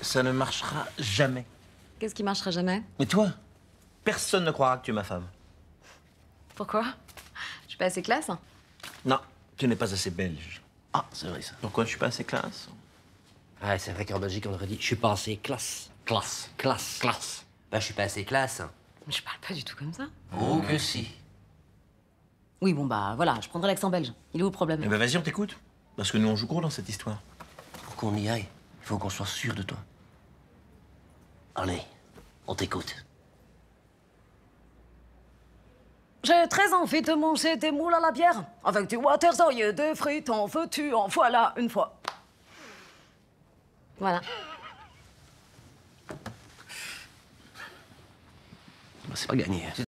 ça ne marchera jamais. Qu'est-ce qui marchera jamais Mais toi, personne ne croira que tu es ma femme. Pourquoi Je suis pas assez classe hein Non, tu n'es pas assez belge. Ah, c'est vrai ça. Pourquoi je suis pas assez classe Ah, c'est vrai qu'en Belgique, on aurait dit je suis pas assez classe. Classe. Classe. Classe. Bah, je suis pas assez classe. Mais je parle pas du tout comme ça. Oh, que si. Oui, bon, bah voilà, je prendrai l'accent belge. Il est où le problème Eh ben, vas-y, on t'écoute. Parce que nous, on joue gros dans cette histoire. Pourquoi on y aille faut qu'on soit sûr de toi. Allez, on t'écoute. J'ai très envie de manger des moules à la bière, avec du soy et des frites, en veux-tu, en voilà, une fois. Voilà. Bah, c'est pas gagné. Hein.